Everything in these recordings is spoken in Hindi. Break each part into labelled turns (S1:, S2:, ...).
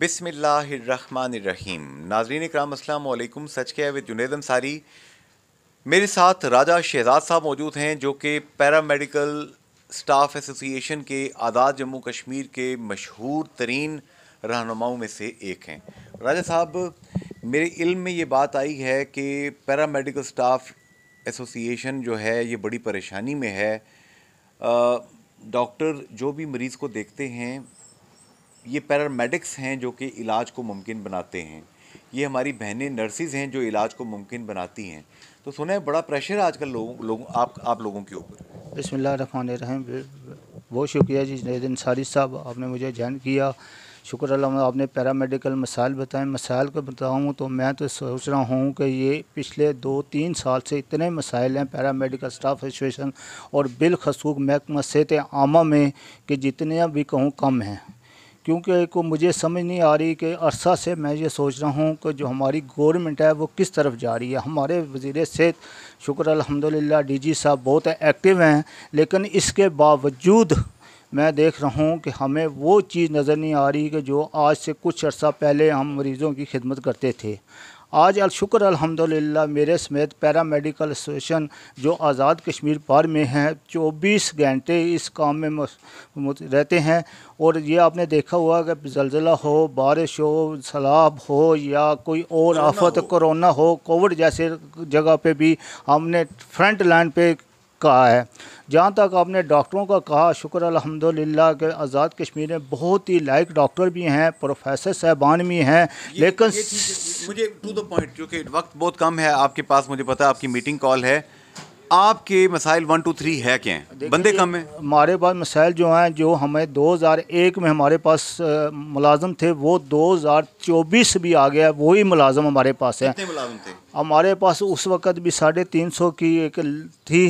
S1: बिसमीम नाजरीन कराम असलम सच के विद जुनेद अंसारी मेरे साथ राजा शहजाद साहब मौजूद हैं जो कि पैरामेडिकल स्टाफ एसोसिएशन के आज़ाद जम्मू कश्मीर के मशहूर तरीन रहनुमाओं में से एक हैं राजा साहब मेरे इल्म में ये बात आई है कि पैरामेडिकल स्टाफ एसोसिएशन जो है ये बड़ी परेशानी में है डॉक्टर जो भी मरीज़ को देखते हैं ये पैरामेडिक्स हैं जो कि इलाज को मुमकिन बनाते हैं ये हमारी बहनें नर्सिस हैं जो इलाज को मुमकिन बनाती हैं तो सुने है बड़ा प्रेशर आजकल लोगों लोग, आप आप लोगों के ऊपर
S2: बिसमीम बहुत शुक्रिया जी जनेद सारी साहब आपने मुझे जॉइन किया शुक्र आपने आपने पैरामेडिकल मसाइल बताए मसाइल को बताऊँ तो मैं तो सोच रहा हूँ कि ये पिछले दो तीन साल से इतने मसाइल हैं पैरामेडिकल स्टाफ एसोसिएशन और बिलखसूक महकमा सेहत आमा में कि जितने भी कहूँ कम हैं क्योंकि को मुझे समझ नहीं आ रही कि अरसा से मैं ये सोच रहा हूँ कि जो हमारी गवर्नमेंट है वो किस तरफ जा रही है हमारे वजीर सेहत शुक्र डी जी साहब बहुत एक्टिव हैं लेकिन इसके बावजूद मैं देख रहा हूँ कि हमें वो चीज़ नज़र नहीं आ रही कि जो आज से कुछ अर्सा पहले हम मरीज़ों की खिदमत करते थे आज अलशुक्र अल्हम्दुलिल्लाह मेरे समेत पैरा मेडिकल एसोसिएशन जो आज़ाद कश्मीर पार में है चौबीस घंटे इस काम में रहते हैं और ये आपने देखा हुआ कि जलजिला हो बारिश हो सलाब हो या कोई और आफत कोरोना हो कोविड जैसे जगह पे भी हमने फ्रंट लाइन पे कहा है जहाँ तक आपने डॉक्टरों का कहा शुक्र अल्हम्दुलिल्लाह के आज़ाद कश्मीर में बहुत ही लाइक डॉक्टर भी हैं प्रोफेसर साहबान भी हैं लेकिन
S1: मुझे टू द पॉइंट क्योंकि वक्त बहुत कम है आपके पास मुझे पता है आपकी मीटिंग कॉल है आपके मसाइल वन टू थ्री है क्या हैं बंदे कम
S2: हैं हमारे पास मसाइल जो हैं जो हमें 2001 में हमारे पास मुलाजम थे वो 2024 भी आ गया वही मुलाजम हमारे पास है मुलाजम थे हमारे पास उस वक़्त भी साढ़े तीन सौ की एक थी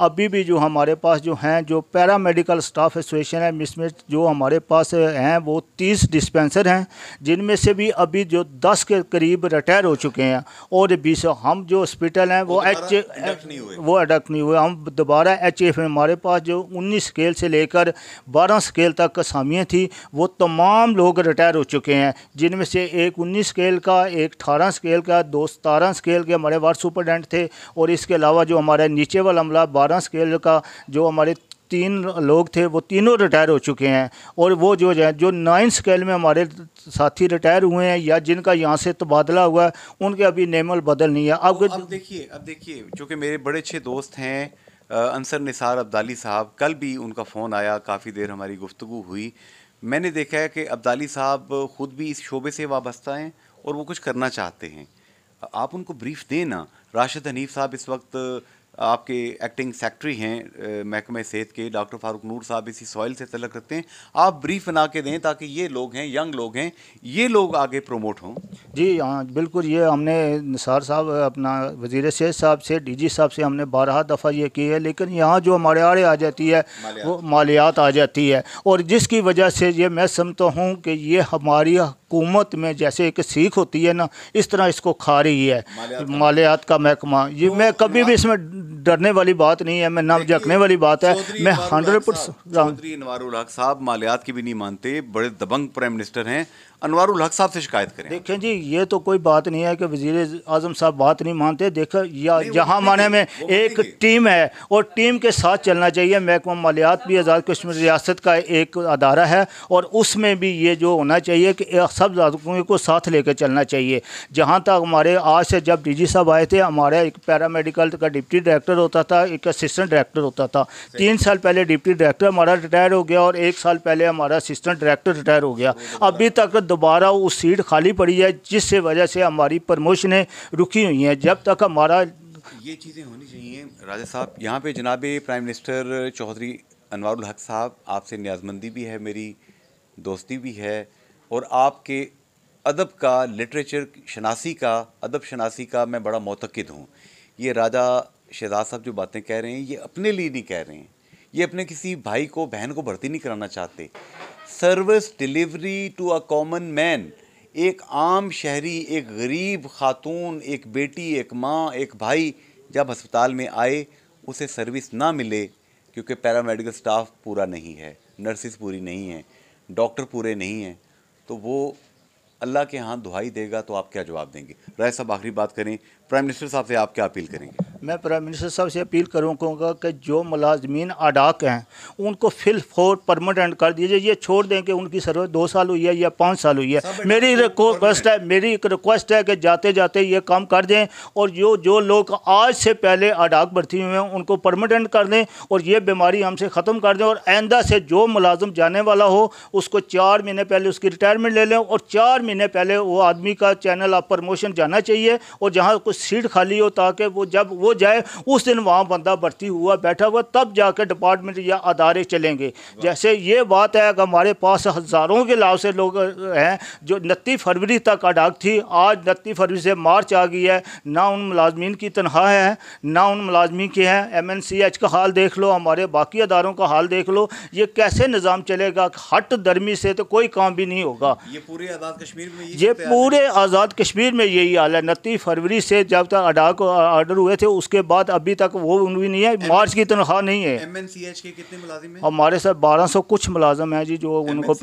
S2: अभी भी जो हमारे पास जो हैं जो पैरा मेडिकल स्टाफ एसोसिएशन है इसमें जो हमारे पास हैं वो तीस डिस्पेंसर हैं जिनमें से भी अभी जो दस के करीब रिटायर हो चुके हैं और बीस हम जो हॉस्पिटल हैं वो एच वो अडक्ट नहीं हुए हम दोबारा एच एफ हमारे पास जो उन्नीस स्केल से लेकर बारह स्केल तक असामियाँ थी वो तमाम लोग रिटायर हो चुके हैं जिनमें से एक उन्नीस स्केल का एक अठारह स्केल का दो सतारह स्केल के हमारे वार्ड सुपरडेंट थे और इसके अलावा जो हमारे नीचे वाला अमला बारह स्केल का जो हमारे तीन लोग थे वो तीनों रिटायर हो चुके हैं और वो जो है जो नाइन स्केल में हमारे साथी रिटायर हुए हैं या जिनका यहाँ से तबादला हुआ है उनके अभी नेमल बदल नहीं है अब तो
S1: अब देखिए अब देखिए चूँकि मेरे बड़े अच्छे दोस्त हैं अंसर निसार अब्दाली साहब कल भी उनका फ़ोन आया काफ़ी देर हमारी गुफ्तु हुई मैंने देखा है कि अब्दाली साहब ख़ुद भी इस शोबे से वाबस्ता हैं और वो कुछ करना चाहते हैं आप उनको ब्रीफ दें ना राशिद हनीफ साहब इस वक्त आपके एक्टिंग सेक्रेटरी हैं महकमे सेहत के डॉक्टर फारूक नूर साहब इसी सॉइल से तलक रखते हैं आप ब्रीफ बना के दें ताकि ये लोग हैं यंग लोग हैं ये लोग आगे प्रमोट हों
S2: जी हाँ बिल्कुल ये हमने निसार साहब अपना वजीर सेहत साहब से डीजी साहब से हमने बारह दफ़ा ये की है लेकिन यहाँ जो आड़े आ जाती है वो मालियात आ जाती है और जिसकी वजह से ये मैं समझता हूँ कि ये हमारी हुकूमत में जैसे एक सीख होती है ना इस तरह इसको खा रही है मालियात का महकमा ये तो मैं कभी भी इसमें डरने वाली बात नहीं है मैं ना झकने वाली बात है मैं हंड्रेड
S1: परसेंट साहब मालियात की भी नहीं मानते बड़े दबंग प्राइम मिनिस्टर हैं अनवारुल हक साहब से शिकायत करें
S2: देखें जी ये तो कोई बात नहीं है कि वजीर आजम साहब बात नहीं मानते देखो या जहाँ माने में एक टीम है और टीम के साथ चलना चाहिए महकमा मालियात भी आज़ाद कश्मीर रियासत का एक अदारा है और उसमें भी ये जो होना चाहिए कि सब जातकों को साथ लेकर चलना चाहिए जहाँ तक हमारे आज से जब डी साहब आए थे हमारे एक पैरामेडिकल का डिप्टी डायरेक्टर होता था एक असिस्टेंट डायरेक्टर होता था तीन साल पहले डिप्टी डायरेक्टर हमारा रिटायर हो गया और एक साल पहले हमारा असिस्टेंट डायरेक्टर रिटायर हो गया अभी तक दोबारा वो सीट खाली पड़ी है जिससे वजह से हमारी प्रमोशनें रुकी हुई हैं जब तक
S1: हमारा ये चीज़ें होनी चाहिए राजा साहब यहाँ पे जनाब प्राइम मिनिस्टर चौधरी अनवारुल हक साहब आपसे न्याजमंदी भी है मेरी दोस्ती भी है और आपके अदब का लिटरेचर शनासी का अदब शनासी का मैं बड़ा मोतकद हूँ ये राजा शहजाद साहब जो बातें कह रहे हैं ये अपने लिए नहीं कह रहे हैं ये अपने किसी भाई को बहन को भर्ती नहीं कराना चाहते service delivery to a common man एक आम शहरी एक गरीब खातून एक बेटी एक माँ एक भाई जब अस्पताल में आए उसे सर्विस ना मिले क्योंकि पैरामेडिकल स्टाफ पूरा नहीं है नर्सिस पूरी नहीं हैं डॉक्टर पूरे नहीं हैं तो वो अल्लाह के यहाँ दुहाई देगा तो आप क्या जवाब देंगे राय साहब आखिरी बात करें प्राइम मिनिस्टर साहब से आप क्या अपील करेंगे
S2: मैं प्राइम मिनिस्टर साहब से अपील करूँगा कि जो मुलाजमीन अडाक हैं उनको फिल फोर परमानेंट कर दीजिए ये छोड़ दें कि उनकी सर्विस दो साल हुई है या पाँच साल हुई है मेरी रिक्वेस्ट है मेरी एक रिक्वेस्ट है कि जाते जाते ये काम कर दें और जो जो लोग आज से पहले अडाक भर्ती हुए हैं उनको परमानेंट कर दें और ये बीमारी हमसे ख़त्म कर दें और आइंदा से जो मुलाजम जाने वाला हो उसको चार महीने पहले उसकी रिटायरमेंट ले लें और चार महीने पहले वो आदमी का चैनल ऑफ प्रमोशन जाना चाहिए और जहाँ कुछ सीट खाली हो ताकि वो जब वो जाए उस दिन वहाँ बंदा भर्ती हुआ बैठा हुआ तब जाकर डिपार्टमेंट या अदारे चलेंगे जैसे ये बात है कि हमारे पास हज़ारों के लाभ से लोग हैं जो उनतीस फरवरी तक अडाक थी आज उनतीस फरवरी से मार्च आ गई है ना उन मुलाजमीन की तनख्वाह है ना उन मुलाजमी के हैं एम एन सी एच का हाल देख लो हमारे बाकी अदारों का हाल देख लो ये कैसे निज़ाम चलेगा हट दर्मी से तो कोई काम भी नहीं होगा ये
S1: पूरे आज़ाद कश्मीर में
S2: ये पूरे आज़ाद कश्मीर में यही हाल है उनतीस फरवरी से जब तक अडा को ऑर्डर हुए थे उसके बाद अभी तक वो भी नहीं है मार्च की तनख्वाह नहीं
S1: है
S2: हमारे साथ बारह सौ कुछ मुलाजम है जी जो उनको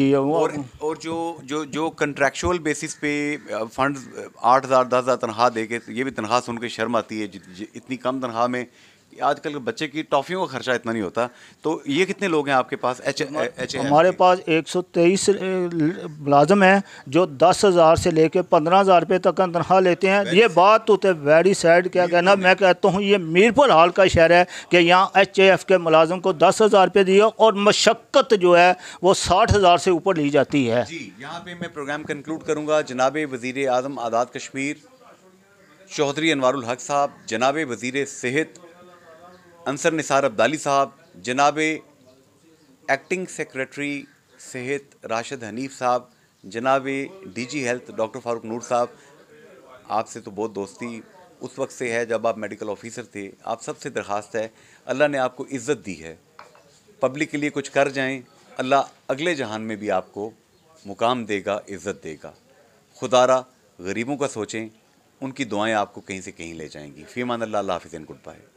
S2: जी और,
S1: और जो जो जो कंट्रेक्चुअल बेसिस पे फंड आठ हज़ार दस हज़ार तनख्वाह दे के ये भी तनख्वाह सुन के शर्म आती है इतनी कम तनख्वाह में आजकल के बच्चे की टॉफियों का खर्चा इतना नहीं होता तो ये कितने लोग हैं आपके पास एच एच हमारे
S2: पास 123 मुलाजम हैं जो दस हज़ार से लेकर पंद्रह हज़ार रुपये तक का तनख्वाह लेते हैं ये बात तो थे वेरी सैड क्या कहना मैं कहता हूँ ये मीरपुर हाल का शहर है कि यहाँ एच एफ के मुलाजम को दस हज़ार रुपये दिए और मशक्क़त जो है वो साठ हज़ार से ऊपर ली जाती है जी
S1: यहाँ पर मैं प्रोग्राम कंक्लूड करूँगा जनाब वज़ी अजम आज़ाद कश्मीर चौधरी अनवारुल हक साहब जनाब वज़ी सेहत अंसर निसार अब्दाली साहब जनाब एक्टिंग सेक्रेटरी सेहत राशिद हनीफ साहब जनाब DG health doctor Farooq Noor साहब आपसे तो बहुत दोस्ती उस वक्त से है जब आप मेडिकल ऑफिसर थे आप सबसे दरख्वास्त है अल्लाह ने आपको इज़्ज़त दी है पब्लिक के लिए कुछ कर जाएं अल्लाह अगले जहान में भी आपको मुकाम देगा इज़्ज़त देगा खुदारा गरीबों का सोचें उनकी दुआएं आपको कहीं से कहीं ले जाएंगी फ़ीमान अल्लाह हाफिज़ गुड बाय